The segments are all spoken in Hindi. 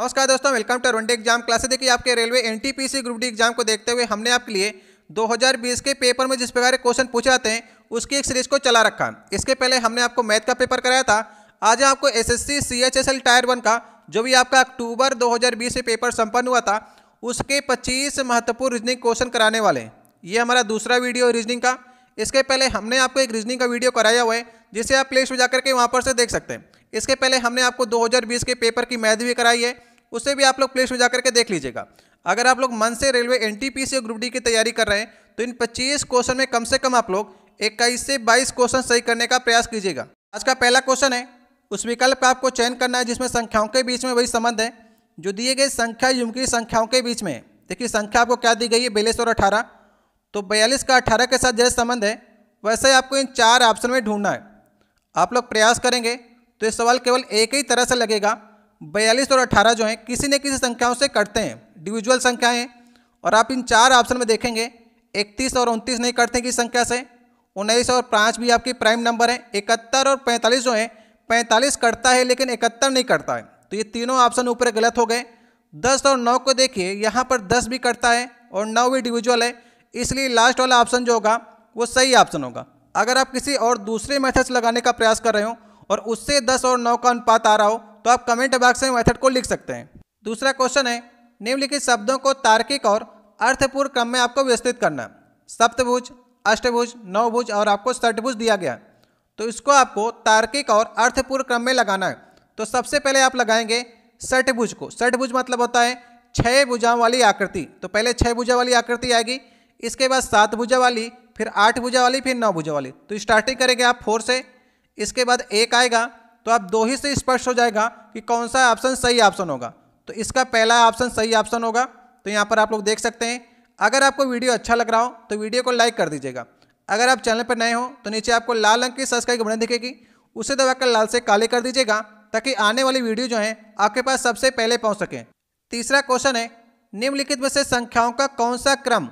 नमस्कार दोस्तों welcome to one day exam classes देखिए आपके railway NTPC group D exam को देखते हुए हमने आपके लिए 2020 के पेपर में जिस प्रकार क्वेश्चन पूछे जाते हैं उसकी एक सीरीज को चला रखा इसके पहले हमने आपको मैथ का पेपर कराया था आज आपको S S L tier one का जो भी आपका अक्टूबर बीस से पेपर संपन्न हुआ था उसके पच्चीस महत्वपूर्ण रीजनिंग क्वेश्चन कराने वाले हैं ये हमारा दूसरा वीडियो रीजनिंग का इसके पहले हमने आपको एक रीजनिंग का वीडियो कराया हुआ है जिसे आप प्ले स्टोर जाकर के वहाँ पर से देख सकते हैं इसके पहले हमने आपको 2020 के पेपर की मैथ भी कराई है उसे भी आप लोग प्लेस में जाकर के देख लीजिएगा अगर आप लोग मन से रेलवे एन टी और ग्रुप डी की तैयारी कर रहे हैं तो इन पच्चीस क्वेश्चन में कम से कम आप लोग इक्कीस से बाईस क्वेश्चन सही करने का प्रयास कीजिएगा आज का पहला क्वेश्चन है उस विकल्प का आपको चयन करना है जिसमें संख्याओं के बीच में वही संबंध है जो दिए गए संख्या युग की संख्याओं के बीच में देखिए संख्या आपको क्या दी गई है बयालीस और अठारह तो बयालीस का अठारह के साथ जैसे संबंध है वैसे ही आपको इन चार ऑप्शन में ढूंढना है आप लोग प्रयास करेंगे तो ये सवाल केवल एक ही तरह से लगेगा बयालीस और अट्ठारह जो हैं किसी न किसी संख्याओं से कटते हैं डिविजुअल संख्याएं और आप इन चार ऑप्शन में देखेंगे इकतीस और उनतीस नहीं कटते किस संख्या से उन्नीस और पाँच भी आपकी प्राइम नंबर है इकहत्तर और पैंतालीस जो हैं पैंतालीस कटता है लेकिन इकहत्तर नहीं कटता है तो ये तीनों ऑप्शन ऊपर गलत हो गए दस और नौ को देखिए यहाँ पर दस भी कटता है और नौ भी डिविजुअल है इसलिए लास्ट वाला ऑप्शन जो होगा वो सही ऑप्शन होगा अगर आप किसी और दूसरे मेथड्स लगाने का प्रयास कर रहे हो और उससे दस और नौ का अनुपात आ रहा हो तो आप कमेंट बॉक्स में मेथड को लिख सकते हैं दूसरा क्वेश्चन है निम्नलिखित शब्दों को तार्किक और अर्थपूर्ण क्रम में आपको व्यवस्थित करना सप्तभुज अष्टभुज नवभुज और आपको षटभुज दिया गया तो इसको आपको तार्किक और अर्थपूर्ण क्रम में लगाना है तो सबसे पहले आप लगाएंगे षटभुज को षटभुज मतलब होता है छः भुजाओं वाली आकृति तो पहले छः भुजा वाली आकृति आएगी इसके बाद सात भुजा वाली फिर आठ भुजा वाली फिर नौ भुजा वाली तो स्टार्टिंग करेंगे आप फोर से इसके बाद एक आएगा तो आप दो ही से स्पष्ट हो जाएगा कि कौन सा ऑप्शन सही ऑप्शन होगा तो इसका पहला ऑप्शन सही ऑप्शन होगा तो यहाँ पर आप लोग देख सकते हैं अगर आपको वीडियो अच्छा लग रहा हो तो वीडियो को लाइक कर दीजिएगा अगर आप चैनल पर नए हो तो नीचे आपको लाल रंग की सब्सक्राइब बने दिखेगी उसे दबाकर लाल से काले कर दीजिएगा ताकि आने वाली वीडियो जो है आपके पास सबसे पहले पहुँच सकें तीसरा क्वेश्चन है निम्नलिखित में से संख्याओं का कौन सा क्रम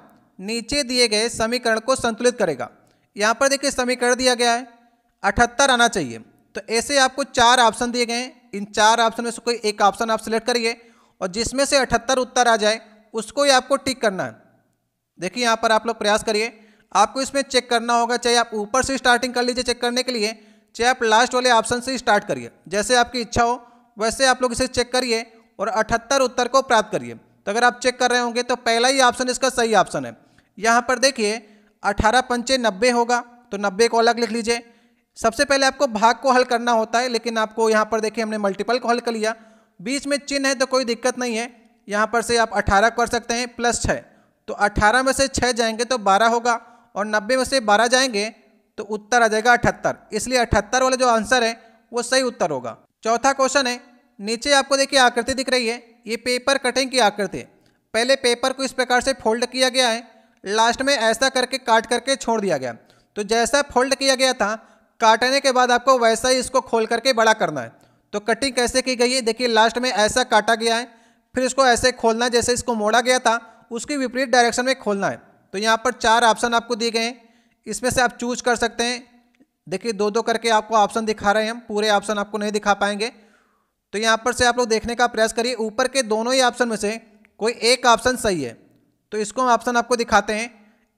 नीचे दिए गए समीकरण को संतुलित करेगा यहाँ पर देखिए समीकरण दिया गया है अठहत्तर आना चाहिए तो ऐसे आपको चार ऑप्शन दिए गए हैं इन चार ऑप्शन में से कोई एक ऑप्शन आप सिलेक्ट करिए और जिसमें से अठहत्तर उत्तर आ जाए उसको ही आपको टिक करना है देखिए यहाँ पर आप लोग प्रयास करिए आपको इसमें चेक करना होगा चाहे आप ऊपर से स्टार्टिंग कर लीजिए चेक करने के लिए चाहे आप लास्ट वाले ऑप्शन से स्टार्ट करिए जैसे आपकी इच्छा हो वैसे आप लोग इसे चेक करिए और अठहत्तर उत्तर को प्राप्त करिए तो अगर आप चेक कर रहे होंगे तो पहला ही ऑप्शन इसका सही ऑप्शन है यहाँ पर देखिए अठारह पंचे नब्बे होगा तो नब्बे को अलग लिख लीजिए सबसे पहले आपको भाग को हल करना होता है लेकिन आपको यहाँ पर देखिए हमने मल्टीपल को हल कर लिया बीच में चिन्ह है तो कोई दिक्कत नहीं है यहाँ पर से आप अठारह कर सकते हैं प्लस छः तो अठारह में से छः जाएंगे तो बारह होगा और नब्बे में से बारह जाएंगे तो उत्तर आ जाएगा अठहत्तर इसलिए अठहत्तर वाला जो आंसर है वो सही उत्तर होगा चौथा क्वेश्चन है नीचे आपको देखिए आकृति दिख रही है ये पेपर कटिंग की आकृति है पहले पेपर को इस प्रकार से फोल्ड किया गया है लास्ट में ऐसा करके काट करके छोड़ दिया गया तो जैसा फोल्ड किया गया था काटने के बाद आपको वैसा ही इसको खोल करके बड़ा करना है तो कटिंग कैसे की गई है देखिए लास्ट में ऐसा काटा गया है फिर इसको ऐसे खोलना जैसे इसको मोड़ा गया था उसके विपरीत डायरेक्शन में खोलना है तो यहाँ पर चार ऑप्शन आपको दिए गए हैं इसमें से आप चूज कर सकते हैं देखिए दो दो करके आपको ऑप्शन दिखा रहे हैं हम पूरे ऑप्शन आपको नहीं दिखा पाएंगे तो यहाँ पर से आप लोग देखने का प्रयास करिए ऊपर के दोनों ही ऑप्शन में से कोई एक ऑप्शन सही है तो इसको हम ऑप्शन आपको दिखाते हैं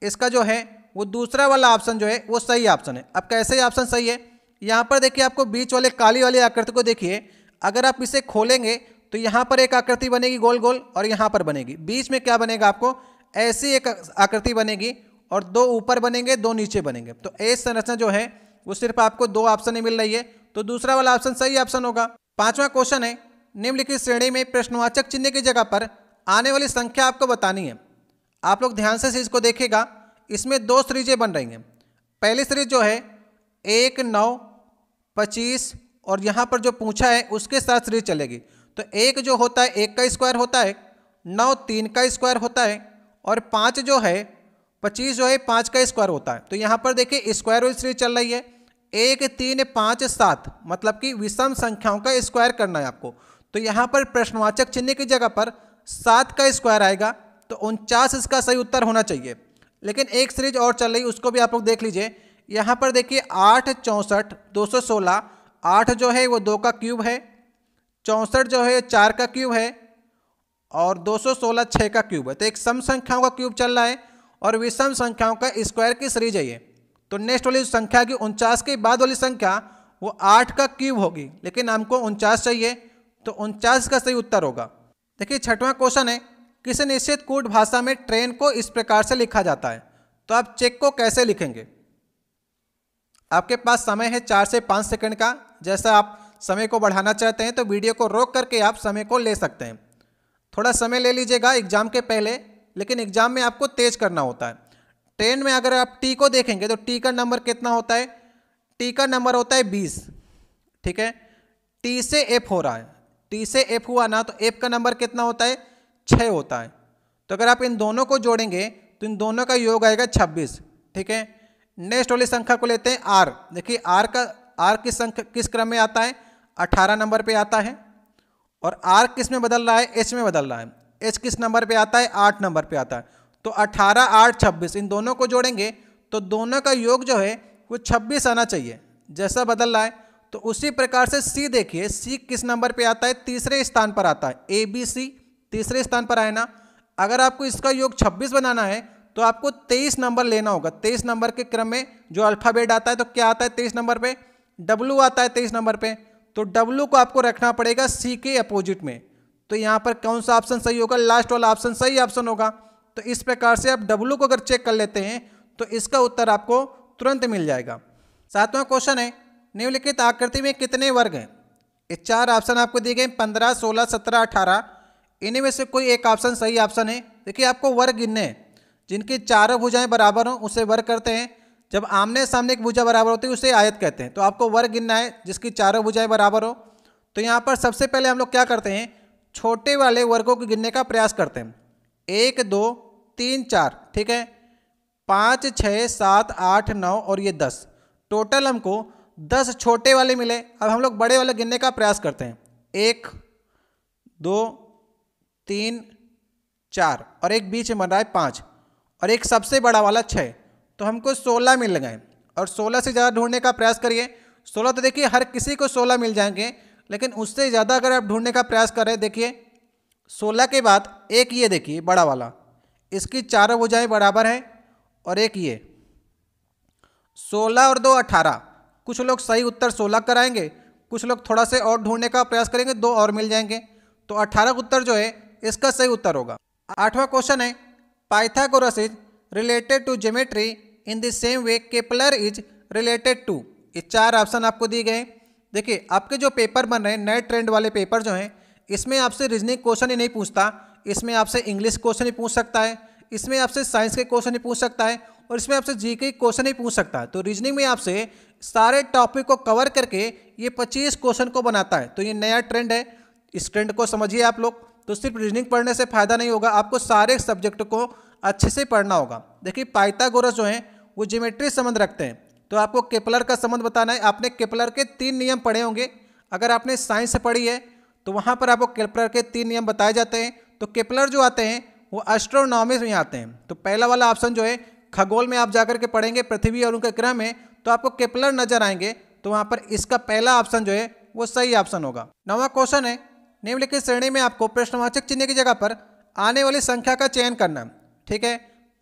इसका जो है वो दूसरा वाला ऑप्शन जो है वो सही ऑप्शन है अब कैसे ऑप्शन सही है यहाँ पर देखिए आपको बीच वाले काली वाली आकृति को देखिए अगर आप इसे खोलेंगे तो यहाँ पर एक आकृति बनेगी गोल गोल और यहाँ पर बनेगी बीच में क्या बनेगा आपको ऐसी एक आकृति बनेगी और दो ऊपर बनेंगे दो नीचे बनेंगे तो ए संरचना जो है वो सिर्फ आपको दो ऑप्शन ही मिल रही है तो दूसरा वाला ऑप्शन सही ऑप्शन होगा पांचवा क्वेश्चन है निम्नलिखित श्रेणी में प्रश्नवाचक चिन्ह की जगह पर आने वाली संख्या आपको बतानी है आप लोग ध्यान से इसको देखेगा इसमें दो सीरीजें बन रही हैं पहली सीरीज जो है एक नौ पच्चीस और यहाँ पर जो पूछा है उसके साथ सीरीज चलेगी तो एक जो होता है एक का स्क्वायर होता है नौ तीन का स्क्वायर होता है और पाँच जो है पच्चीस जो है पाँच का स्क्वायर होता है तो यहाँ पर देखिए स्क्वायर वाली सीरीज चल रही है एक तीन पाँच सात मतलब कि विषम संख्याओं का स्क्वायर करना है आपको तो यहाँ पर प्रश्नवाचक चिन्ह की जगह पर सात का स्क्वायर आएगा तो उनचास इसका सही उत्तर होना चाहिए लेकिन एक सीरीज और चल रही उसको भी आप लोग देख लीजिए यहाँ पर देखिए आठ चौंसठ दो सौ सोलह आठ जो है वो दो का क्यूब है चौंसठ जो है चार का क्यूब है और दो सौ सोलह छः का क्यूब है तो एक सम संख्याओं का क्यूब चल रहा है और विषम संख्याओं का स्क्वायर की सीरीज है ये तो नेक्स्ट वाली संख्या की उनचास के बाद वाली संख्या वो आठ का क्यूब होगी लेकिन हमको उनचास चाहिए तो उनचास का सही उत्तर होगा देखिए छठवां क्वेश्चन है किसी निश्चित कूट भाषा में ट्रेन को इस प्रकार से लिखा जाता है तो आप चेक को कैसे लिखेंगे आपके पास समय है चार से पाँच सेकंड का जैसा आप समय को बढ़ाना चाहते हैं तो वीडियो को रोक करके आप समय को ले सकते हैं थोड़ा समय ले लीजिएगा एग्जाम के पहले लेकिन एग्जाम में आपको तेज करना होता है ट्रेन में अगर आप टी को देखेंगे तो टी का नंबर कितना होता है टी का नंबर होता है बीस ठीक है टी से एफ हो रहा है टी से एफ हुआ ना तो एफ का नंबर कितना होता है छः होता है तो अगर आप इन दोनों को जोड़ेंगे तो इन दोनों का योग आएगा छब्बीस ठीक है नेक्स्ट वाली संख्या को लेते हैं आर देखिए आर का आर किस संख्या किस क्रम में आता है अठारह नंबर पर आता है और आर किस में बदल रहा है एच में बदल रहा है एच किस नंबर पर आता है आठ नंबर पर आता है तो अठारह आठ छब्बीस इन दोनों को जोड़ेंगे तो दोनों का योग जो है वो छब्बीस आना चाहिए जैसा बदल रहा है तो उसी प्रकार से सी देखिए सी किस नंबर पे आता है तीसरे स्थान पर आता है ए बी सी तीसरे स्थान पर आए ना अगर आपको इसका योग 26 बनाना है तो आपको 23 नंबर लेना होगा 23 नंबर के क्रम में जो अल्फ़ाबेट आता है तो क्या आता है 23 नंबर पे डब्लू आता है 23 नंबर पे तो डब्लू को आपको रखना पड़ेगा सी के अपोजिट में तो यहाँ पर कौन सा ऑप्शन सही होगा लास्ट वाला ऑप्शन सही ऑप्शन होगा तो इस प्रकार से आप डब्लू को अगर चेक कर लेते हैं तो इसका उत्तर आपको तुरंत मिल जाएगा सातवां क्वेश्चन है निम्नलिखित आकृति में कितने वर्ग हैं ये चार ऑप्शन आपको दिए गए पंद्रह सोलह सत्रह अठारह इन्हीं में से कोई एक ऑप्शन सही ऑप्शन है देखिए आपको वर्ग गिनने जिनकी चारों भुजाएं बराबर हों उसे वर्ग करते हैं जब आमने सामने की भुजा बराबर होती है उसे आयत कहते हैं तो आपको वर्ग गिनना है जिसकी चारों भुजाएं बराबर हो तो यहाँ पर सबसे पहले हम लोग क्या करते हैं छोटे वाले वर्गों को गिनने का प्रयास करते हैं एक दो तीन चार ठीक है पाँच छः सात आठ नौ और ये दस टोटल हमको दस छोटे वाले मिले अब हम लोग बड़े वाले गिनने का प्रयास करते हैं एक दो तीन चार और एक बीच में बन रहा है पाँच और एक सबसे बड़ा वाला छः तो हमको सोलह मिल गए और सोलह से ज़्यादा ढूंढने का प्रयास करिए सोलह तो देखिए हर किसी को सोलह मिल जाएंगे लेकिन उससे ज़्यादा अगर आप ढूंढने का प्रयास करें देखिए सोलह के बाद एक ये देखिए बड़ा वाला इसकी चारों भुजाएं बराबर हैं और एक ये सोलह और दो अठारह कुछ लोग सही उत्तर सोलह कराएंगे कुछ लोग थोड़ा से और ढूंढने का प्रयास करेंगे दो और मिल जाएंगे तो अठारह का उत्तर जो है इसका सही उत्तर होगा आठवां क्वेश्चन है Pythagoras is related to geometry in the same way Kepler is related to ये चार ऑप्शन आपको दिए गए देखिए आपके जो पेपर बन रहे हैं नए ट्रेंड वाले पेपर जो हैं इसमें आपसे रीजनिंग क्वेश्चन ही नहीं पूछता इसमें आपसे इंग्लिश क्वेश्चन ही पूछ सकता है इसमें आपसे साइंस के क्वेश्चन ही पूछ सकता है और इसमें आपसे जी के क्वेश्चन ही पूछ सकता है तो रीजनिंग में आपसे सारे टॉपिक को कवर करके ये पच्चीस क्वेश्चन को बनाता है तो ये नया ट्रेंड है इस ट्रेंड को समझिए आप लोग तो सिर्फ रीजनिंग पढ़ने से फ़ायदा नहीं होगा आपको सारे सब्जेक्ट को अच्छे से पढ़ना होगा देखिए पाइथागोरस जो हैं वो ज्योमेट्री संबंध रखते हैं तो आपको केपलर का संबंध बताना है आपने केपलर के तीन नियम पढ़े होंगे अगर आपने साइंस से पढ़ी है तो वहाँ पर आपको केपलर के तीन नियम बताए जाते हैं तो केपलर जो आते हैं वो एस्ट्रोनॉमी में आते हैं तो पहला वाला ऑप्शन जो है खगोल में आप जाकर के पढ़ेंगे पृथ्वी और उनके ग्रह में तो आपको केपलर नजर आएंगे तो वहाँ पर इसका पहला ऑप्शन जो है वो सही ऑप्शन होगा नवा क्वेश्चन है निम्नलिखित श्रेणी में आपको प्रश्नवाचक चिन्ह की जगह पर आने वाली संख्या का चयन करना ठीक है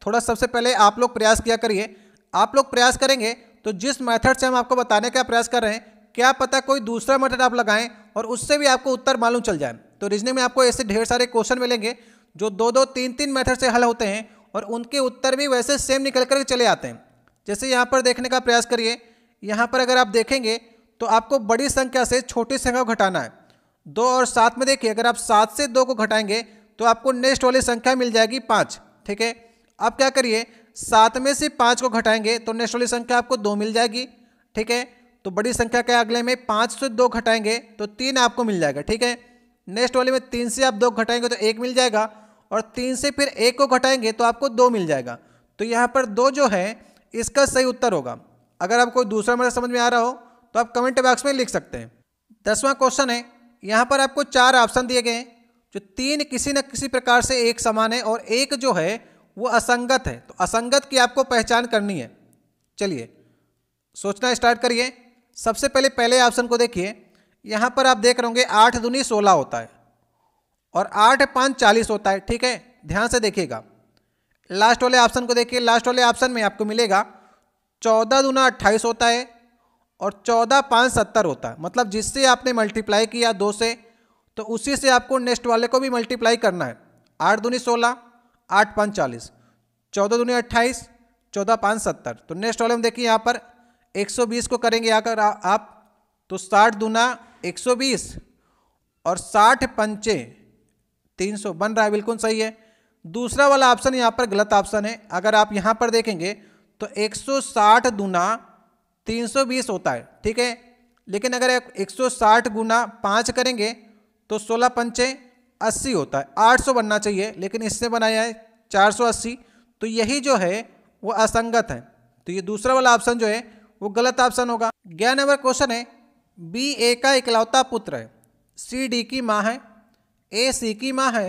थोड़ा सबसे पहले आप लोग प्रयास किया करिए आप लोग प्रयास करेंगे तो जिस मेथड से हम आपको बताने का प्रयास कर रहे हैं क्या पता कोई दूसरा मेथड आप लगाएं और उससे भी आपको उत्तर मालूम चल जाए तो रीजनिंग में आपको ऐसे ढेर सारे क्वेश्चन मिलेंगे जो दो दो तीन तीन मेथड से हल होते हैं और उनके उत्तर भी वैसे सेम निकल कर चले आते हैं जैसे यहाँ पर देखने का प्रयास करिए यहाँ पर अगर आप देखेंगे तो आपको बड़ी संख्या से छोटी संख्या को घटाना है दो और सात में देखिए अगर आप सात से दो को घटाएंगे तो आपको नेक्स्ट वाली संख्या मिल जाएगी पाँच ठीक है अब क्या करिए सात में से पाँच को घटाएंगे तो नेक्स्ट वाली संख्या आपको दो मिल जाएगी ठीक है तो बड़ी संख्या के अगले में पाँच से दो घटाएंगे तो तीन आपको मिल जाएगा ठीक है नेक्स्ट वाले में तीन से आप दो घटाएंगे तो एक मिल जाएगा और तीन से फिर एक को घटाएंगे तो आपको दो मिल जाएगा तो यहाँ पर दो जो है इसका सही उत्तर होगा अगर आपको दूसरा मेरा समझ में आ रहा हो तो आप कमेंट बॉक्स में लिख सकते हैं दसवां क्वेश्चन है यहाँ पर आपको चार ऑप्शन दिए गए हैं जो तीन किसी न किसी प्रकार से एक समान है और एक जो है वो असंगत है तो असंगत की आपको पहचान करनी है चलिए सोचना स्टार्ट करिए सबसे पहले पहले ऑप्शन को देखिए यहाँ पर आप देख रहे होंगे आठ दुनी सोलह होता है और आठ पाँच चालीस होता है ठीक है ध्यान से देखिएगा लास्ट वाले ऑप्शन को देखिए लास्ट वाले ऑप्शन में आपको मिलेगा चौदह दुना अट्ठाईस होता है और चौदह पाँच सत्तर होता है मतलब जिससे आपने मल्टीप्लाई किया दो से तो उसी से आपको नेक्स्ट वाले को भी मल्टीप्लाई करना है आठ दूनी सोलह आठ पाँच चालीस चौदह दूनी अट्ठाईस चौदह पाँच सत्तर तो नेक्स्ट वाले में देखिए यहाँ पर एक सौ बीस को करेंगे आकर आप तो साठ दूना एक सौ बीस और साठ पंचे तीन सौ बन रहा है बिल्कुल सही है दूसरा वाला ऑप्शन यहाँ पर गलत ऑप्शन है अगर आप यहाँ पर देखेंगे तो एक सौ साठ दूना 320 होता है ठीक है लेकिन अगर एक 160 गुना पाँच करेंगे तो सोलह पंचे अस्सी होता है आठ सौ बनना चाहिए लेकिन इससे बनाया है चार सौ अस्सी तो यही जो है वो असंगत है तो ये दूसरा वाला ऑप्शन जो है वो गलत ऑप्शन होगा ग्यारह नंबर क्वेश्चन है बी ए का इकलौता पुत्र है सी डी की माँ है ए सी की माँ है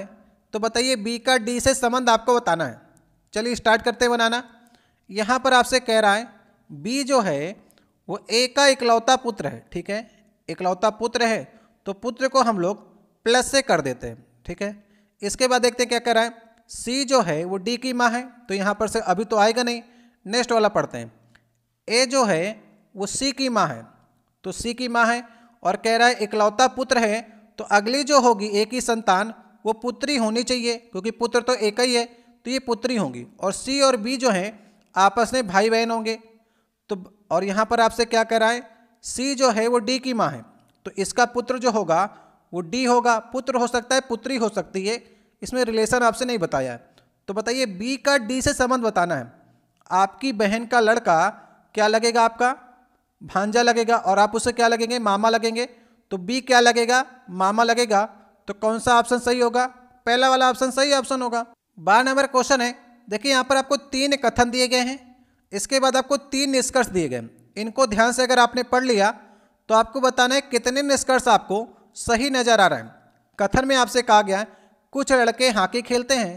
तो बताइए बी का डी से संबंध आपको बताना है चलिए स्टार्ट करते हैं बनाना यहाँ पर आपसे कह रहा है बी जो है वो एक का इकलौता पुत्र है ठीक है इकलौता पुत्र है तो पुत्र को हम लोग प्लस से कर देते हैं ठीक है इसके बाद देखते हैं क्या कह रहा है सी जो है वो डी की माँ है तो यहाँ पर से अभी तो आएगा नहीं नेक्स्ट वाला पढ़ते हैं ए जो है वो सी की माँ है तो सी की माँ है और कह रहा है इकलौता पुत्र है तो अगली जो होगी एक ही संतान वो पुत्री होनी चाहिए क्योंकि पुत्र तो एक ही है तो ये पुत्री होंगी और सी और बी जो हैं आपस में भाई बहन होंगे तो और यहाँ पर आपसे क्या कह रहा है सी जो है वो डी की माँ है तो इसका पुत्र जो होगा वो डी होगा पुत्र हो सकता है पुत्री हो सकती है इसमें रिलेशन आपसे नहीं बताया है तो बताइए बी का डी से संबंध बताना है आपकी बहन का लड़का क्या लगेगा आपका भांजा लगेगा और आप उसे क्या लगेंगे मामा लगेंगे तो बी क्या लगेगा मामा लगेगा तो कौन सा ऑप्शन सही होगा पहला वाला ऑप्शन सही ऑप्शन होगा बारह नंबर क्वेश्चन है देखिए यहाँ पर आपको तीन कथन दिए गए हैं इसके बाद आपको तीन निष्कर्ष दिए गए इनको ध्यान से अगर आपने पढ़ लिया तो आपको बताना है कितने निष्कर्ष आपको सही नज़र आ रहा है कथन में आपसे कहा गया है कुछ लड़के हॉकी खेलते हैं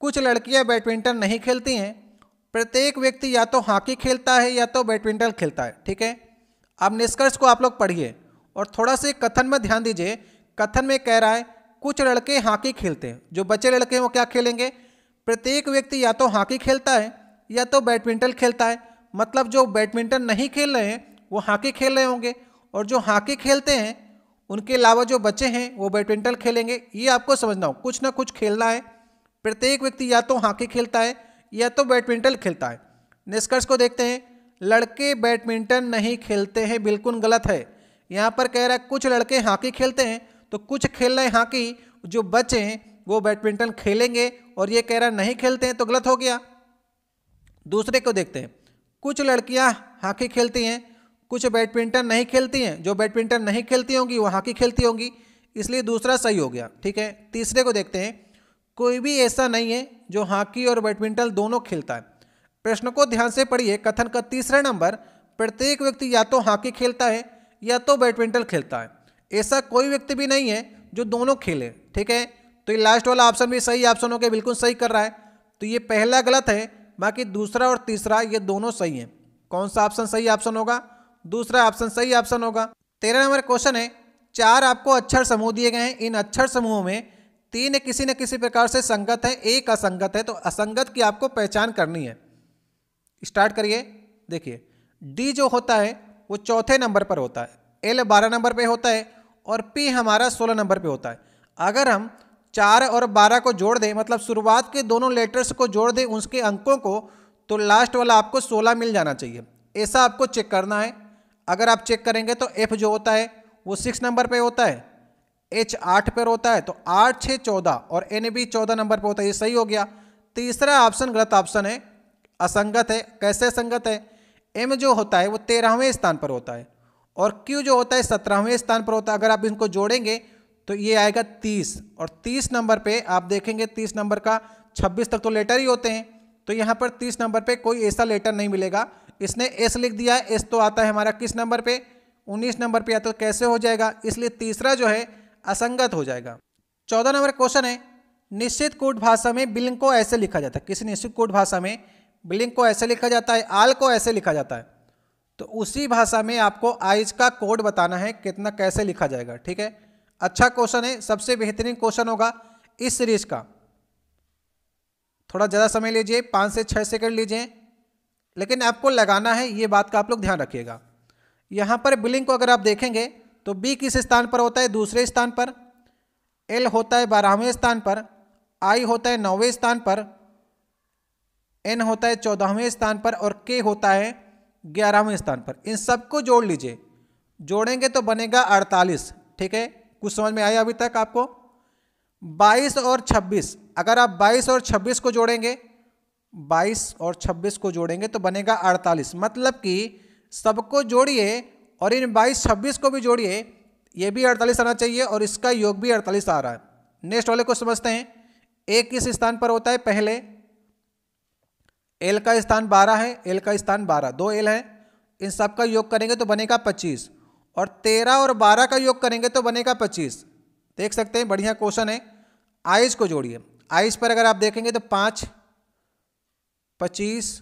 कुछ लड़कियां बैडमिंटन नहीं खेलती हैं प्रत्येक व्यक्ति या तो हॉकी खेलता है या तो बैडमिंटन खेलता है ठीक है अब निष्कर्ष को आप लोग पढ़िए और थोड़ा से कथन में ध्यान दीजिए कथन में कह रहा है कुछ लड़के हॉकी खेलते हैं जो बच्चे लड़के हैं वो क्या खेलेंगे प्रत्येक व्यक्ति या तो हॉकी खेलता है या तो बैडमिंटन खेलता है मतलब जो बैडमिंटन नहीं खेल रहे हैं वो हॉकी खेल रहे होंगे और जो हॉकी खेलते हैं उनके अलावा जो बच्चे हैं वो बैडमिंटन खेलेंगे ये आपको समझना हो कुछ ना कुछ खेलना है प्रत्येक व्यक्ति या तो हॉकी खेलता है या तो बैडमिंटन खेलता है निष्कर्ष को देखते हैं लड़के बैडमिंटन नहीं खेलते हैं बिल्कुल गलत है यहाँ पर कह रहा है कुछ लड़के हॉकी खेलते हैं तो कुछ खेल रहे हॉकी जो बच्चे हैं वो बैडमिंटन खेलेंगे और ये कह रहा नहीं खेलते हैं तो गलत हो गया दूसरे को देखते हैं कुछ लड़कियां हॉकी खेलती हैं कुछ बैडमिंटन नहीं खेलती हैं जो बैडमिंटन नहीं खेलती होंगी वो हॉकी खेलती होंगी इसलिए दूसरा सही हो गया ठीक है तीसरे को देखते हैं कोई भी ऐसा नहीं है जो हॉकी और बैडमिंटन दोनों खेलता है प्रश्न को ध्यान से पढ़िए कथन का तीसरा नंबर प्रत्येक व्यक्ति या तो हॉकी खेलता है या तो बैडमिंटन खेलता है ऐसा कोई व्यक्ति भी नहीं है जो दोनों खेले ठीक है तो ये लास्ट वाला ऑप्शन भी सही ऑप्शन हो गया बिल्कुल सही कर रहा है तो ये पहला गलत है बाकी दूसरा और तीसरा ये दोनों सही हैं कौन सा ऑप्शन सही ऑप्शन होगा दूसरा ऑप्शन सही ऑप्शन होगा तेरह नंबर क्वेश्चन है चार आपको अक्षर समूह दिए गए हैं इन अक्षर समूहों में तीन किसी न किसी प्रकार से संगत है एक असंगत है तो असंगत की आपको पहचान करनी है स्टार्ट करिए देखिए डी जो होता है वो चौथे नंबर पर होता है एल बारह नंबर पे होता है और पी हमारा सोलह नंबर पे होता है अगर हम चार और बारह को जोड़ दें मतलब शुरुआत के दोनों लेटर्स को जोड़ दें उसके अंकों को तो लास्ट वाला आपको सोलह मिल जाना चाहिए ऐसा आपको चेक करना है अगर आप चेक करेंगे तो एफ जो होता है वो सिक्स नंबर पर होता है एच आठ पर होता है तो आठ छः चौदह और एन बी चौदह नंबर पर होता है ये सही हो गया तीसरा ऑप्शन गलत ऑप्शन है असंगत है कैसे संगत है एम जो होता है वो तेरहवें स्थान पर होता है और क्यू जो होता है सत्रहवें स्थान पर होता है अगर आप इनको जोड़ेंगे तो ये आएगा तीस और तीस नंबर पे आप देखेंगे तीस नंबर का छब्बीस तक तो लेटर ही होते हैं तो यहाँ पर तीस नंबर पे कोई ऐसा लेटर नहीं मिलेगा इसने एस लिख दिया है एस तो आता है हमारा किस नंबर पे उन्नीस नंबर पे आता तो कैसे हो जाएगा इसलिए तीसरा जो है असंगत हो जाएगा चौदह नंबर क्वेश्चन है निश्चित कोट भाषा में बिलिंग को ऐसे लिखा जाता है किसी निश्चित कोट भाषा में बिलिंग को ऐसे लिखा जाता है आल को ऐसे लिखा जाता है तो उसी भाषा में आपको आइज का कोड बताना है कितना कैसे लिखा जाएगा ठीक है अच्छा क्वेश्चन है सबसे बेहतरीन क्वेश्चन होगा इस सीरीज का थोड़ा ज़्यादा समय लीजिए पाँच से छः सेकंड लीजिए लेकिन आपको लगाना है ये बात का आप लोग ध्यान रखिएगा यहाँ पर बिलिंग को अगर आप देखेंगे तो बी किस स्थान पर होता है दूसरे स्थान पर एल होता है बारहवें स्थान पर आई होता है नौवें स्थान पर एन होता है चौदहवें स्थान पर और के होता है ग्यारहवें स्थान पर इन सबको जोड़ लीजिए जोड़ेंगे तो बनेगा अड़तालीस ठीक है कुछ समझ में आया अभी तक आपको 22 और 26 अगर आप 22 और 26 को जोड़ेंगे 22 और 26 को जोड़ेंगे तो बनेगा 48 मतलब कि सबको जोड़िए और इन 22 26 को भी जोड़िए ये भी 48 आना चाहिए और इसका योग भी 48 आ रहा है नेक्स्ट वाले को समझते हैं ए किस स्थान पर होता है पहले एल का स्थान 12 है एल का स्थान 12 दो एल है इन सबका योग करेंगे तो बनेगा पच्चीस और तेरह और बारह का योग करेंगे तो बनेगा पच्चीस देख सकते हैं बढ़िया क्वेश्चन है आइस को जोड़िए आइस पर अगर आप देखेंगे तो पाँच पच्चीस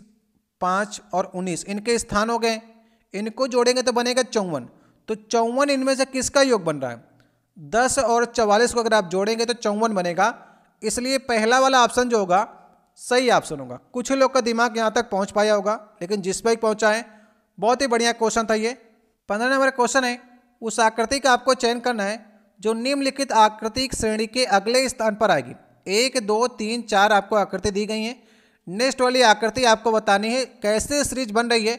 पाँच और उन्नीस इनके स्थान हो गए इनको जोड़ेंगे तो बनेगा चौवन तो चौवन इनमें से किसका योग बन रहा है दस और चवालीस को अगर आप जोड़ेंगे तो चौवन बनेगा इसलिए पहला वाला ऑप्शन जो होगा सही ऑप्शन होगा कुछ लोग का दिमाग यहाँ तक पहुँच पाया होगा लेकिन जिस पर ही है बहुत ही बढ़िया क्वेश्चन था ये पंद्रह नंबर क्वेश्चन है उस आकृति का आपको चयन करना है जो निम्नलिखित आकृति श्रेणी के अगले स्थान पर आएगी एक दो तीन चार आपको आकृति दी गई है नेक्स्ट वाली आकृति आपको बतानी है कैसे सीरीज बन रही है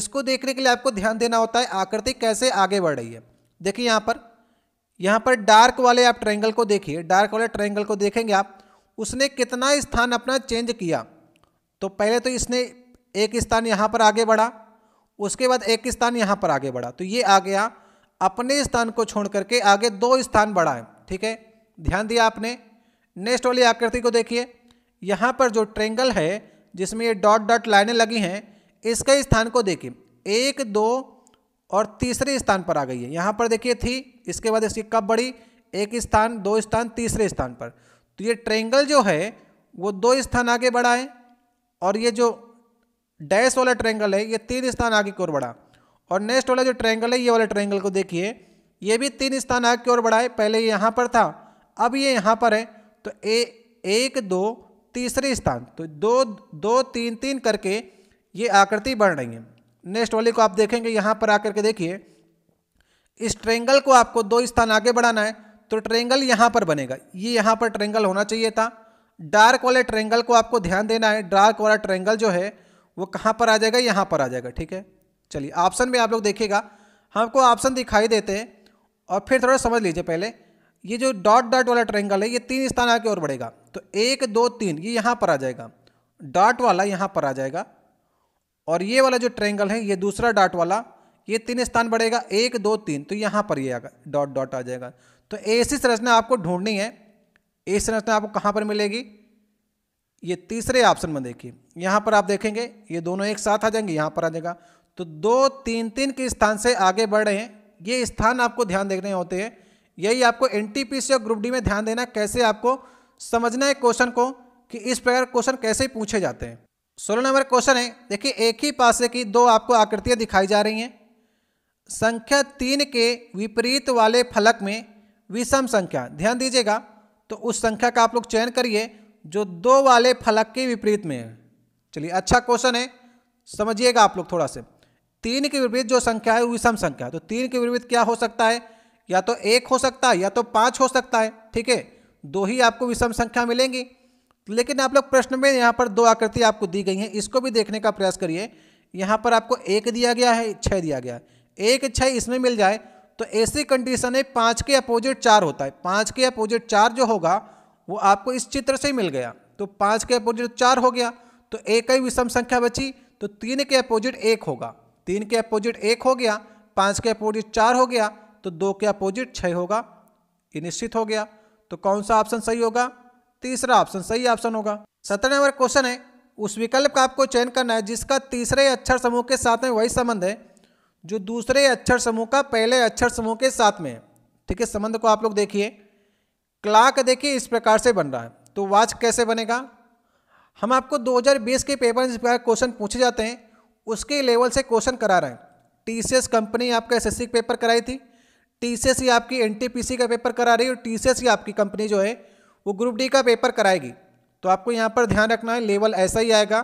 इसको देखने के लिए आपको ध्यान देना होता है आकृति कैसे आगे बढ़ रही है देखिए यहाँ पर यहाँ पर डार्क वाले आप ट्रायंगल को देखिए डार्क वाले ट्रायंगल को देखेंगे आप उसने कितना स्थान अपना चेंज किया तो पहले तो इसने एक स्थान यहाँ पर आगे बढ़ा उसके बाद एक स्थान यहाँ पर आगे बढ़ा तो ये आ गया अपने स्थान को छोड़ करके आगे दो स्थान बढ़ाए ठीक है ध्यान दिया आपने नेक्स्ट वाली आकृति को देखिए यहाँ पर जो ट्रेंगल है जिसमें ये डॉट डॉट लाइनें लगी हैं इसके स्थान को देखिए एक दो और तीसरे स्थान पर आ गई है यहाँ पर देखिए थी इसके बाद इसकी कब बढ़ी एक स्थान दो स्थान तीसरे स्थान पर तो ये ट्रेंगल जो है वो दो स्थान आगे बढ़ाए और ये जो डैश वाला ट्रैंगल है ये तीन स्थान आगे की ओर बढ़ा और नेक्स्ट वाला जो ट्रैंगल है ये वाला ट्रैंगल को देखिए ये भी तीन स्थान आगे की ओर बढ़ा है पहले ये यहाँ पर था अब ये यहाँ पर है तो ए एक दो तीसरे स्थान तो दो दो तीन तीन करके ये आकृति बढ़ रही है नेक्स्ट वाले को आप देखेंगे यहाँ पर आकर के देखिए इस ट्रेंगल को आपको दो स्थान आगे बढ़ाना है तो ट्रेंगल यहाँ पर बनेगा ये यहाँ पर ट्रेंगल होना चाहिए था डार्क वाले ट्रेंगल को आपको ध्यान देना है डार्क वाला ट्रेंगल जो है वो कहाँ पर आ जाएगा यहाँ पर आ जाएगा ठीक है चलिए ऑप्शन में आप लोग देखिएगा हमको ऑप्शन दिखाई देते हैं और फिर थोड़ा समझ लीजिए पहले ये जो डॉट डॉट वाला ट्रेंगल है ये तीन स्थान आके और बढ़ेगा तो एक दो तीन ये यहाँ पर आ जाएगा डॉट वाला यहाँ पर आ जाएगा और ये वाला जो ट्रेंगल है ये दूसरा डॉट वाला ये तीन स्थान बढ़ेगा एक दो तीन तो यहाँ पर ये आगा डॉट डॉट आ जाएगा तो ऐसी संरचना आपको ढूंढनी है ऐसी संरचना आपको कहाँ पर मिलेगी ये तीसरे ऑप्शन में देखिए यहाँ पर आप देखेंगे ये दोनों एक साथ आ जाएंगे यहाँ पर आ जाएगा तो दो तीन तीन के स्थान से आगे बढ़ रहे हैं ये स्थान आपको ध्यान देखने होते हैं यही आपको एन और ग्रुप डी में ध्यान देना कैसे आपको समझना है क्वेश्चन को कि इस प्रकार क्वेश्चन कैसे पूछे जाते हैं सोलह नंबर क्वेश्चन है देखिए एक ही पासे की दो आपको आकृतियाँ दिखाई जा रही हैं संख्या तीन के विपरीत वाले फलक में विषम संख्या ध्यान दीजिएगा तो उस संख्या का आप लोग चयन करिए जो दो वाले फलक के विपरीत में है चलिए अच्छा क्वेश्चन है समझिएगा आप लोग थोड़ा से तीन के विपरीत जो संख्या है विषम संख्या तो तीन के विपरीत क्या हो सकता है या तो एक हो सकता है या तो पाँच हो सकता है ठीक है दो ही आपको विषम संख्या मिलेंगी लेकिन आप लोग प्रश्न में यहाँ पर दो आकृति आपको दी गई हैं इसको भी देखने का प्रयास करिए यहाँ पर आपको एक दिया गया है छः दिया गया है एक छः इसमें मिल जाए तो ऐसी कंडीशन है पाँच के अपोजिट चार होता है पाँच के अपोजिट चार जो होगा वो आपको इस चित्र से ही मिल गया तो पाँच के अपोजिट चार हो गया तो एक ही विषम संख्या बची तो तीन के अपोजिट एक होगा तीन के अपोजिट एक हो गया पाँच के अपोजिट चार हो गया तो दो के अपोजिट छः होगा ये निश्चित हो गया तो कौन सा ऑप्शन सही होगा तीसरा ऑप्शन सही ऑप्शन होगा सत्रह नंबर क्वेश्चन है उस विकल्प का आपको चयन करना है जिसका तीसरे अक्षर समूह के साथ में वही संबंध है जो दूसरे अक्षर समूह का पहले अक्षर समूह के साथ में है ठीक है संबंध को आप लोग देखिए क्लाक देखिए इस प्रकार से बन रहा है तो वाच कैसे बनेगा हम आपको 2020 के पेपर में जिस प्रकार क्वेश्चन पूछे जाते हैं उसके लेवल से क्वेश्चन करा रहे हैं टीसीएस कंपनी आपका एस का पेपर कराई थी टीसीएस ही आपकी एनटीपीसी का पेपर करा रही है और टीसीएस ही आपकी कंपनी जो है वो ग्रुप डी का पेपर कराएगी तो आपको यहाँ पर ध्यान रखना है लेवल ऐसा ही आएगा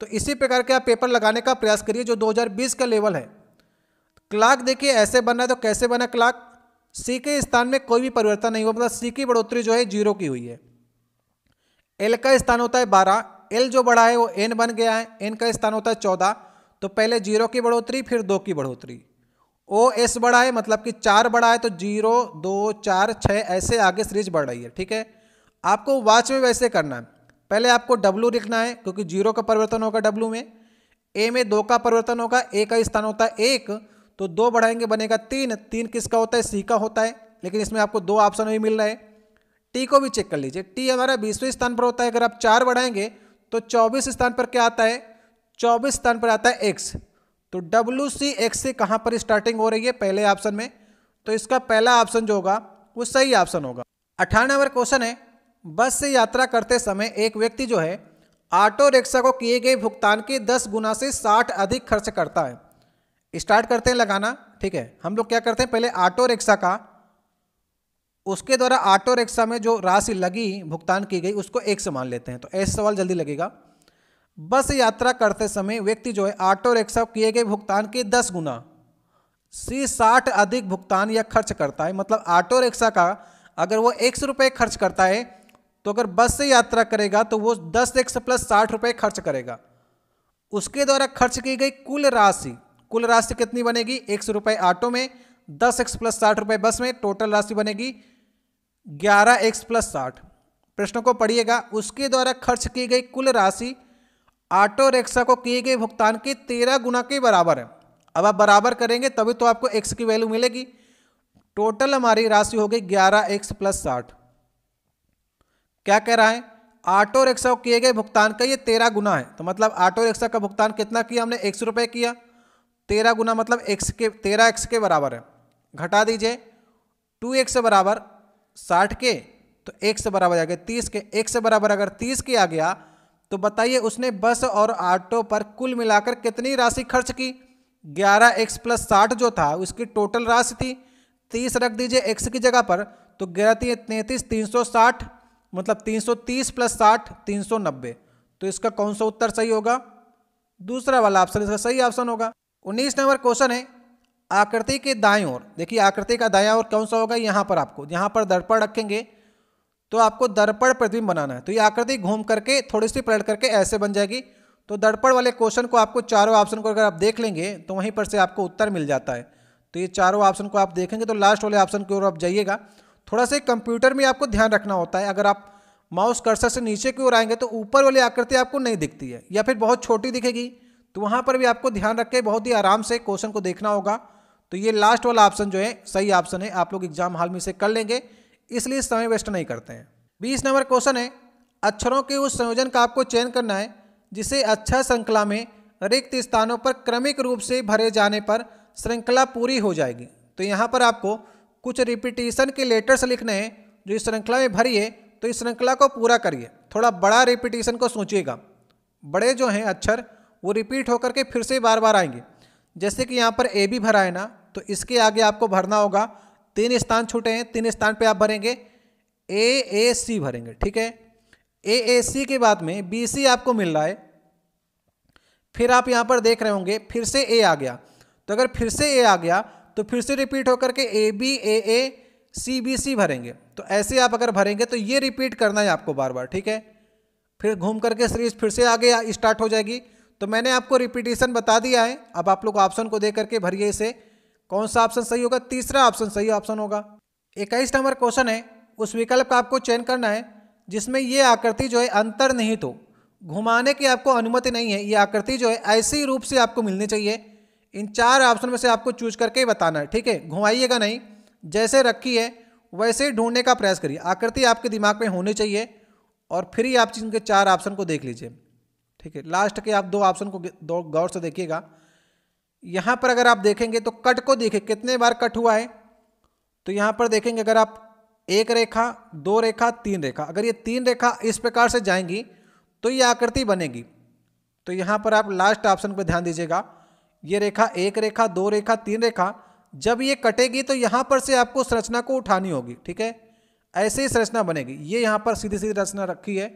तो इसी प्रकार के आप पेपर लगाने का प्रयास करिए जो 2020 का लेवल है क्लाक देखिए ऐसे बना है तो कैसे बना क्लाक सी के स्थान में कोई भी परिवर्तन नहीं हुआ मतलब सी की बढ़ोतरी जो है जीरो की हुई है एल का स्थान होता है बारह एल जो बढ़ा है वो एन बन गया है एन का स्थान होता है चौदह तो पहले जीरो की बढ़ोतरी फिर दो की बढ़ोतरी ओ एस बढ़ा है मतलब कि चार बढ़ा है तो जीरो दो चार छः ऐसे आगे सीरीज बढ़ रही है ठीक है आपको वाच में वैसे करना है पहले आपको डब्लू लिखना है क्योंकि जीरो का परिवर्तन होगा डब्लू में ए में दो का परिवर्तन होगा ए का स्थान होता है एक तो दो बढ़ाएंगे बनेगा तीन तीन किसका होता है सी का होता है लेकिन इसमें आपको दो ऑप्शन भी मिल रहा है टी को भी चेक कर लीजिए टी हमारा बीसवें स्थान पर होता है अगर आप चार बढ़ाएंगे तो चौबीस स्थान पर क्या आता है चौबीस स्थान पर आता है एक्स तो डब्ल्यू सी एक्स से कहाँ पर स्टार्टिंग हो रही है पहले ऑप्शन में तो इसका पहला ऑप्शन जो होगा वो सही ऑप्शन होगा अठारह नंबर क्वेश्चन है बस से यात्रा करते समय एक व्यक्ति जो है ऑटो रिक्शा को किए गए भुगतान के दस गुना से साठ अधिक खर्च करता है स्टार्ट करते हैं लगाना ठीक है हम लोग क्या करते हैं पहले ऑटो रिक्शा का उसके द्वारा ऑटो रिक्शा में जो राशि लगी भुगतान की गई उसको एक समान मान लेते हैं तो ऐसे सवाल जल्दी लगेगा बस यात्रा करते समय व्यक्ति जो है ऑटो रिक्शा किए गए भुगतान के दस गुना सी साठ अधिक भुगतान या खर्च करता है मतलब ऑटो रिक्शा का अगर वो एक सौ रुपये खर्च करता है तो अगर बस से यात्रा करेगा तो वो दस एक सौ प्लस साठ रुपये खर्च करेगा उसके द्वारा खर्च की गई कुल राशि कुल राशि कितनी बनेगी एक सौ रुपये ऑटो में दस एक्स प्लस साठ रुपये बस में टोटल राशि बनेगी ग्यारह एक्स प्लस साठ प्रश्नों को पढ़िएगा उसके द्वारा खर्च की गई कुल राशि ऑटो रिक्शा को किए गए भुगतान के तेरह गुना के बराबर है अब आप बराबर करेंगे तभी तो आपको एक्स की वैल्यू मिलेगी टोटल हमारी राशि हो गई ग्यारह एक्स प्लस साठ क्या कह रहा है ऑटो रिक्शा को किए गए भुगतान का ये तेरह गुना है तो मतलब ऑटो रिक्शा का भुगतान कितना किया हमने एक सौ रुपये किया तेरह गुना मतलब एक्स के तेरह एक्स के बराबर है घटा दीजिए टू एक्स बराबर साठ के तो से बराबर आ गया तीस के एक्स बराबर अगर तीस के आ गया तो बताइए उसने बस और ऑटो पर कुल मिलाकर कितनी राशि खर्च की ग्यारह एक्स प्लस साठ जो था उसकी टोटल राशि थी तीस रख दीजिए एक्स की जगह पर तो ग्यारह तैंतीस तीन सौ साठ मतलब तीन सौ तीस प्लस साठ तीन सौ नब्बे तो इसका कौन सा उत्तर सही होगा दूसरा वाला ऑप्शन इसका सही ऑप्शन होगा उन्नीस नंबर क्वेश्चन है आकृति के दाएं ओर देखिए आकृति का दाया ओर कौन सा होगा यहाँ पर आपको यहाँ पर दर्पण रखेंगे तो आपको दर्पण प्रतिबिंब बनाना है तो ये आकृति घूम करके थोड़ी सी पलट करके ऐसे बन जाएगी तो दर्पण वाले क्वेश्चन को आपको चारों ऑप्शन को अगर आप देख लेंगे तो वहीं पर से आपको उत्तर मिल जाता है तो ये चारों ऑप्शन को आप देखेंगे तो लास्ट वाले ऑप्शन की ओर आप जाइएगा थोड़ा सा कंप्यूटर में आपको ध्यान रखना होता है अगर आप माउस कर्सर से नीचे की ओर आएंगे तो ऊपर वाली आकृति आपको नहीं दिखती है या फिर बहुत छोटी दिखेगी तो वहाँ पर भी आपको ध्यान रख के बहुत ही आराम से क्वेश्चन को देखना होगा तो ये लास्ट वाला ऑप्शन जो है सही ऑप्शन है आप लोग एग्जाम हाल में से कर लेंगे इसलिए समय वेस्ट नहीं करते हैं बीस नंबर क्वेश्चन है अक्षरों के उस संयोजन का आपको चयन करना है जिसे अक्षर अच्छा श्रृंखला में रिक्त स्थानों पर क्रमिक रूप से भरे जाने पर श्रृंखला पूरी हो जाएगी तो यहाँ पर आपको कुछ रिपीटेशन के लेटर्स लिखने हैं जो इस श्रृंखला में भरिए तो इस श्रृंखला को पूरा करिए थोड़ा बड़ा रिपीटेशन को सोचिएगा बड़े जो हैं अक्षर वो रिपीट होकर के फिर से बार बार आएंगे जैसे कि यहाँ पर ए बी भरा है ना तो इसके आगे आपको भरना होगा तीन स्थान छूटे हैं तीन स्थान पे आप भरेंगे ए ए सी भरेंगे ठीक है ए ए सी के बाद में बी सी आपको मिल रहा है फिर आप यहाँ पर देख रहे होंगे फिर से ए आ गया तो अगर फिर से ए आ गया तो फिर से रिपीट होकर के A B A A C B C भरेंगे तो ऐसे आप अगर भरेंगे तो ये रिपीट करना है आपको बार बार ठीक है फिर घूम करके सीरीज फिर से आगे स्टार्ट हो जाएगी तो मैंने आपको रिपीटेशन बता दिया है अब आप लोग ऑप्शन को दे करके भरिए इसे कौन सा ऑप्शन सही होगा तीसरा ऑप्शन सही ऑप्शन होगा इक्कीस नंबर क्वेश्चन है उस विकल्प का आपको चयन करना है जिसमें ये आकृति जो है नहीं हो घुमाने की आपको अनुमति नहीं है ये आकृति जो है ऐसे रूप से आपको मिलनी चाहिए इन चार ऑप्शन में से आपको चूज करके ही बताना है ठीक है घुमाइएगा नहीं जैसे रखी है वैसे ही ढूंढने का प्रयास करिए आकृति आपके दिमाग में होनी चाहिए और फिर ही आप इनके चार ऑप्शन को देख लीजिए ठीक है लास्ट के आप दो ऑप्शन को गौर से देखिएगा यहाँ पर अगर आप देखेंगे तो कट को देखें कितने बार कट हुआ है तो यहाँ पर देखेंगे अगर आप एक रेखा दो रेखा तीन रेखा अगर ये तीन रेखा इस प्रकार से जाएंगी तो ये आकृति बनेगी तो यहाँ पर आप लास्ट ऑप्शन पर ध्यान दीजिएगा ये रेखा एक रेखा दो रेखा तीन रेखा जब ये कटेगी तो यहाँ पर से आपको संरचना को उठानी होगी ठीक है ऐसे ही संरचना बनेगी ये यहाँ पर सीधी सीधी रचना रखी है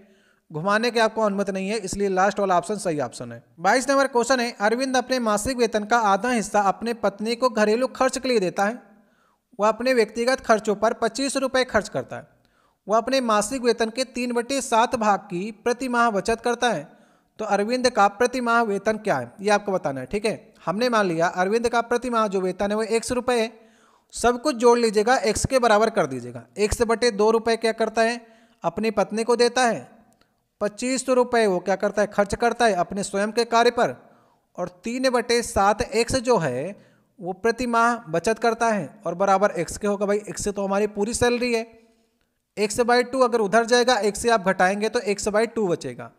घुमाने की आपको अनुमति नहीं है इसलिए लास्ट वाला ऑप्शन सही ऑप्शन है बाईस नंबर क्वेश्चन है अरविंद अपने मासिक वेतन का आधा हिस्सा अपने पत्नी को घरेलू खर्च के लिए देता है वह अपने व्यक्तिगत खर्चों पर पच्चीस रुपये खर्च करता है वह अपने मासिक वेतन के तीन बटे सात भाग की प्रति माह बचत करता है तो अरविंद का प्रति माह वेतन क्या है ये आपको बताना है ठीक है हमने मान लिया अरविंद का प्रति माह जो वेतन है वो एक सौ है सब कुछ जोड़ लीजिएगा एक्स के बराबर कर दीजिएगा एक्स बटे दो रुपये क्या करता है अपनी पत्नी को देता है पच्चीस सौ रुपये वो क्या करता है खर्च करता है अपने स्वयं के कार्य पर और तीन बटे सात एक्स जो है वो प्रति माह बचत करता है और बराबर एक्स के होगा भाई एक्स से तो हमारी पूरी सैलरी है एक्स बाई टू अगर उधर जाएगा एक से आप घटाएंगे तो एक्स बाई टू बचेगा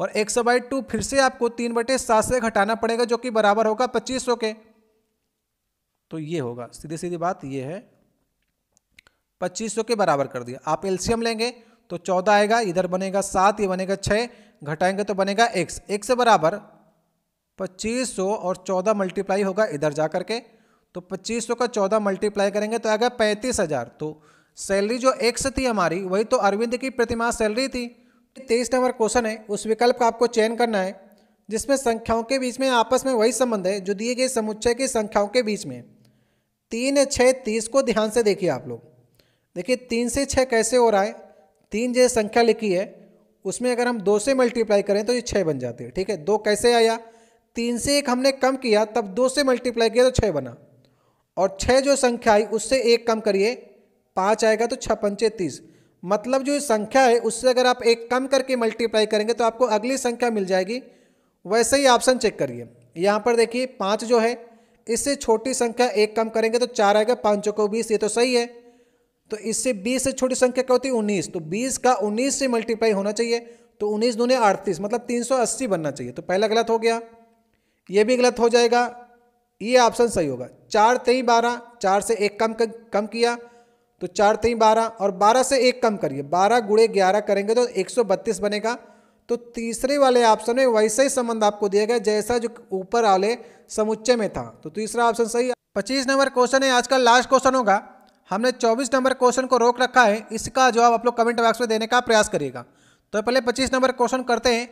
और एक्स बाई टू फिर से आपको तीन बटे सात से घटाना पड़ेगा जो कि बराबर होगा पच्चीस सौ के तो ये होगा सीधी सीधी बात ये है पच्चीस सौ के बराबर कर दिया आप एल्शियम लेंगे तो चौदह आएगा इधर बनेगा सात ये बनेगा छः घटाएंगे तो बनेगा एक्स एक्स बराबर पच्चीस सौ और चौदह मल्टीप्लाई होगा इधर जा करके तो पच्चीस सौ का चौदह मल्टीप्लाई करेंगे तो आएगा पैंतीस हज़ार तो सैलरी जो एक्स थी हमारी वही तो अरविंद की प्रतिमा सैलरी थी तेईस नंबर क्वेश्चन है उस विकल्प का आपको चयन करना है जिसमें संख्याओं के बीच में आपस में वही संबंध है जो दिए गए समुच्चय की संख्याओं के बीच में तीन छः तीस को ध्यान से देखिए आप लोग देखिए तीन से छः कैसे हो रहा है तीन जैसे संख्या लिखी है उसमें अगर हम दो से मल्टीप्लाई करें तो ये छः बन जाती है ठीक है दो कैसे आया तीन से एक हमने कम किया तब दो से मल्टीप्लाई किया तो छः बना और छः जो संख्या आई उससे एक कम करिए पाँच आएगा तो छः पंचे तीस मतलब जो संख्या है उससे अगर आप एक कम करके मल्टीप्लाई करेंगे तो आपको अगली संख्या मिल जाएगी वैसे ही ऑप्शन चेक करिए यहाँ पर देखिए पाँच जो है इससे छोटी संख्या एक कम करेंगे तो चार आएगा पाँच चौको बीस ये तो सही है तो इससे बीस से छोटी संख्या क्या होती है उन्नीस तो बीस का उन्नीस से मल्टीप्लाई होना चाहिए तो उन्नीस दूने अड़तीस मतलब तीन सौ अस्सी बनना चाहिए तो पहला गलत हो गया ये भी गलत हो जाएगा ये ऑप्शन सही होगा चार तेई बारह चार से एक कम कम किया तो चार तेई बारह और बारह से एक कम करिए बारह गुड़े ग्यारह करेंगे तो एक सौ बत्तीस बनेगा तो तीसरे वाले ऑप्शन में वैसे ही संबंध आपको दिया गया जैसा जो ऊपर वाले समुच्चय में था तो तीसरा ऑप्शन सही है पच्चीस नंबर क्वेश्चन है आज का लास्ट क्वेश्चन होगा हमने 24 नंबर क्वेश्चन को रोक रखा है इसका जवाब आप लोग कमेंट बॉक्स में देने का प्रयास करिएगा तो पहले 25 नंबर क्वेश्चन करते हैं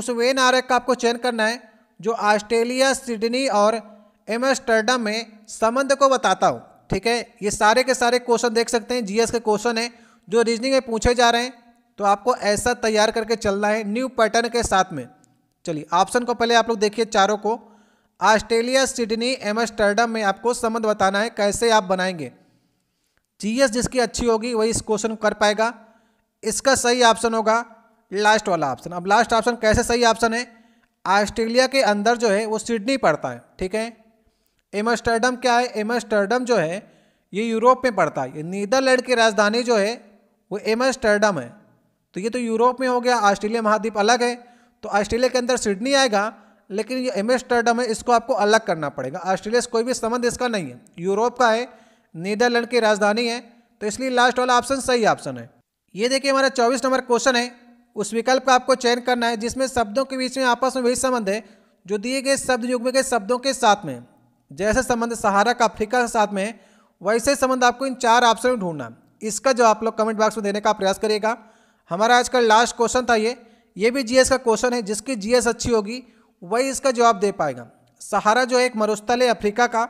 उस वेन आरक का आपको चयन करना है जो ऑस्ट्रेलिया सिडनी और एमस्टर्डम में संबंध को बताता हूँ ठीक है ये सारे के सारे क्वेश्चन देख सकते हैं जीएस के क्वेश्चन है जो रीजनिंग में पूछे जा रहे हैं तो आपको ऐसा तैयार करके चलना है न्यू पैटर्न के साथ में चलिए ऑप्शन को पहले आप लोग देखिए चारों को ऑस्ट्रेलिया सिडनी एमस्टर्डम में आपको संबंध बताना है कैसे आप बनाएंगे जीएस जिसकी अच्छी होगी वही इस क्वेश्चन कर पाएगा इसका सही ऑप्शन होगा लास्ट वाला ऑप्शन अब लास्ट ऑप्शन कैसे सही ऑप्शन है ऑस्ट्रेलिया के अंदर जो है वो सिडनी पड़ता है ठीक है एमस्टर्डम क्या है एमस्टर्डम जो है ये यूरोप में पड़ता है नीदरलैंड की राजधानी जो है वो एमस्टर्डम है तो ये तो यूरोप में हो गया ऑस्ट्रेलिया महाद्वीप अलग है तो ऑस्ट्रेलिया के अंदर सिडनी आएगा लेकिन ये एमस्टर्डम है इसको आपको अलग करना पड़ेगा ऑस्ट्रेलिया से कोई भी संबंध इसका नहीं है यूरोप का है नीदरलैंड की राजधानी है तो इसलिए लास्ट वाला ऑप्शन सही ऑप्शन है ये देखिए हमारा चौबीस नंबर क्वेश्चन है उस विकल्प का आपको चयन करना है जिसमें शब्दों के बीच में आपस में वही संबंध है जो दिए गए शब्द युग्म के शब्दों के साथ में जैसे संबंध सहारा का अफ्रीका के साथ में है वैसे संबंध आपको इन चार ऑप्शन में ढूंढना इसका जो आप लोग कमेंट बॉक्स में देने का प्रयास करिएगा हमारा आज का लास्ट क्वेश्चन था ये ये भी जीएस का क्वेश्चन है जिसकी जीएस अच्छी होगी वही इसका जवाब दे पाएगा सहारा जो है एक मरुस्थल है अफ्रीका का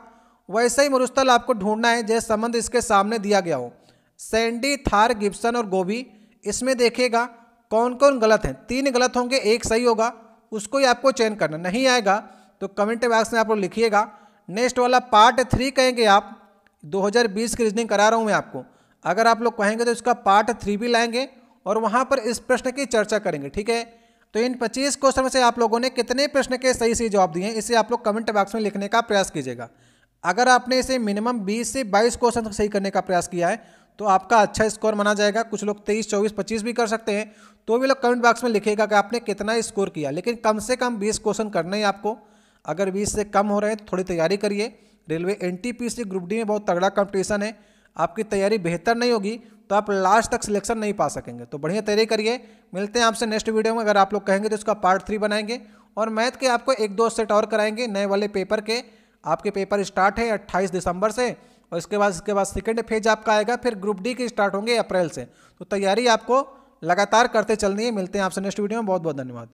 वैसे ही मरुस्थल आपको ढूंढना है जैसे संबंध इसके सामने दिया गया हो सैंडी थार गिब्सन और गोभी इसमें देखेगा कौन कौन गलत हैं तीन गलत होंगे एक सही होगा उसको ही आपको चयन करना नहीं आएगा तो कमेंट बॉक्स में आप लोग लिखिएगा नेक्स्ट वाला पार्ट थ्री कहेंगे आप 2020 की रीजनिंग करा रहा हूँ मैं आपको अगर आप लोग कहेंगे तो इसका पार्ट थ्री भी लाएंगे और वहाँ पर इस प्रश्न की चर्चा करेंगे ठीक है तो इन 25 क्वेश्चन में से आप लोगों ने कितने प्रश्न के सही सही जवाब दिए हैं इसे आप लोग कमेंट बॉक्स में लिखने का प्रयास कीजिएगा अगर आपने इसे मिनिमम 20 से 22 क्वेश्चन तक सही करने का प्रयास किया है तो आपका अच्छा स्कोर माना जाएगा कुछ लोग 23, 24, 25 भी कर सकते हैं तो भी लोग कमेंट बॉक्स में लिखेगा कि आपने कितना स्कोर किया लेकिन कम से कम 20 क्वेश्चन करने हैं आपको अगर 20 से कम हो रहे हैं तो थोड़ी तैयारी करिए रेलवे एन ग्रुप डी में बहुत तगड़ा कॉम्पिटिशन है आपकी तैयारी बेहतर नहीं होगी तो आप लास्ट तक सिलेक्शन नहीं पा सकेंगे तो बढ़िया तैयारी करिए मिलते हैं आपसे नेक्स्ट वीडियो में अगर आप लोग कहेंगे तो उसका पार्ट थ्री बनाएंगे और मैथ के आपको एक दो सेट और कराएंगे नए वाले पेपर के आपके पेपर स्टार्ट है अट्ठाईस दिसंबर से और इसके बाद इसके बाद सेकेंड फेज आपका आएगा फिर ग्रुप डी के स्टार्ट होंगे अप्रैल से तो तैयारी आपको लगातार करते चलनी है मिलते हैं आपसे नेक्स्ट वीडियो में बहुत बहुत धन्यवाद